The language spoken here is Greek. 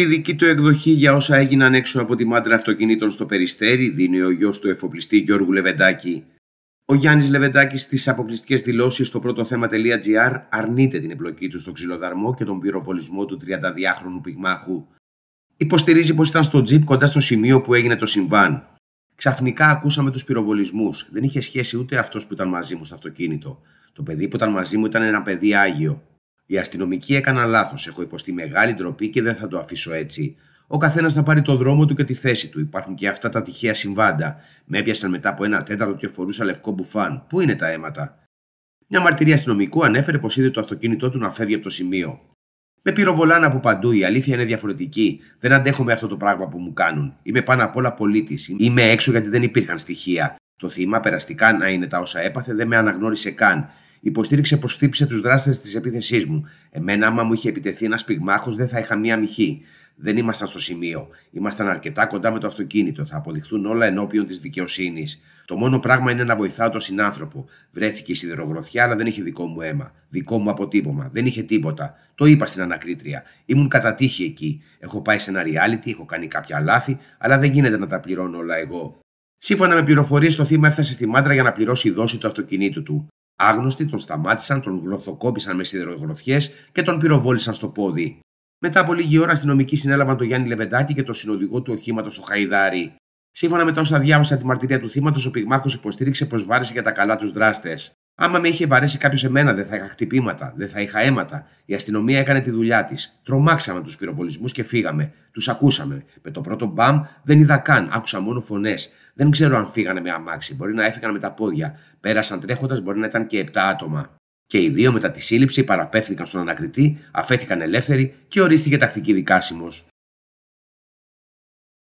τη δική του εκδοχή για όσα έγιναν έξω από τη μάντρα αυτοκινήτων στο Περιστέρι δίνει ο γιος του εφοπλιστή Γιώργου Λεβεντάκη. Ο Γιάννης Λεβεντάκης στις αποκλειστικές δηλώσεις στο πρώτο θέμα.gr αρνείται την εμπλοκή του στο ξυλοδαρμό και τον πυροβολισμό του 32χρονου πυγμάχου. Υποστηρίζει πως ήταν στο τζιπ κοντά στο σημείο που έγινε το συμβάν. Ξαφνικά ακούσαμε τους πυροβολισμούς. Δεν είχε σχέση ούτε αυτός που ήταν μαζί μου στο αυτοκίνητο. Το παιδί που ήταν μαζί μου ήταν ένα παιδί άγιο. Οι αστυνομικοί έκαναν λάθος. Έχω υποστεί μεγάλη ντροπή και δεν θα το αφήσω έτσι. Ο καθένας θα πάρει το δρόμο του και τη θέση του. Υπάρχουν και αυτά τα τυχαία συμβάντα. Με έπιασαν μετά από ένα τέταρτο και φορούσα λευκό μπουφάν. Πού είναι τα αίματα. Μια μαρτυρία αστυνομικού ανέφερε πως είδε το αυτοκίνητό του να φεύγει από το σημείο. Με πυροβολάνε από παντού, η αλήθεια είναι διαφορετική. Δεν αντέχω με αυτό το πράγμα που μου κάνουν. Είμαι πάνω απ' όλα πολίτης. Είμαι έξω γιατί δεν υπήρχαν στοιχεία. Το θύμα, περαστικά να είναι τα όσα έπαθε, δεν με αναγνώρισε καν υποστήριξε πως χτύπησε τους δράστες της επίθεσής μου. Εμένα, άμα μου είχε επιτεθεί ένας πυγμάχος, δεν θα είχα μία μυχή. Δεν ήμασταν στο σημείο. Ήμασταν αρκετά κοντά με το αυτοκίνητο. Θα αποδειχθούν όλα ενώπιον της δικαιοσύνης. Το μόνο πράγμα είναι να βοηθάω τον συνάνθρωπο. Βρέθηκε η σιδερογροθιά, αλλά δεν είχε δικό μου αίμα. Δικό μου αποτύπωμα. Δεν είχε τίποτα. Το είπα στην ανακρίτρια. Ήμουν κατά τύχη εκεί. Έχω πάει σε ένα reality, έχω κάνει κάποια λάθη, αλλά δεν γίνεται να τα πληρώνω όλα εγώ. Σύμφωνα με πληροφορίες, το θύμα έφτασε στη μάντρα για να πληρώσει η δόση του αυτοκινήτου του. Άγνωστοι τον σταμάτησαν, τον γλωθοκόπησαν μες σιδερογροθιέ και τον πυροβόλησαν στο πόδι. Μετά από λίγη ώρα, αστυνομικοί συνέλαβαν τον Γιάννη Λεβεντάκη και τον συνοδηγό του οχήματος στο Χαϊδάρι. Σύμφωνα με τα όσα διάβασα τη μαρτυρία του θύματος, ο Πυγμάχος υποστήριξε βάρισε για τα καλά τους δράστες. Άμα με είχε βαρέσει κάποιος εμένα, δεν θα είχα χτυπήματα, δεν θα είχα αίματα. Η αστυνομία έκανε τη δουλειά της. Τρομάξαμε τους πυροβολισμούς και φύγαμε. Τους ακούσαμε. Με το πρώτο μπαμ δεν είδα καν, άκουσα μόνο φωνές. Δεν ξέρω αν φύγανε με αμάξι, μπορεί να έφυγαν με τα πόδια. Πέρασαν τρέχοντας, μπορεί να ήταν και 7 άτομα. Και οι δύο μετά τη σύλληψη παραπέφθηκαν στον ανακριτή, αφέθηκαν ελεύθεροι και ορίστηκε τακτική δικάσιμος.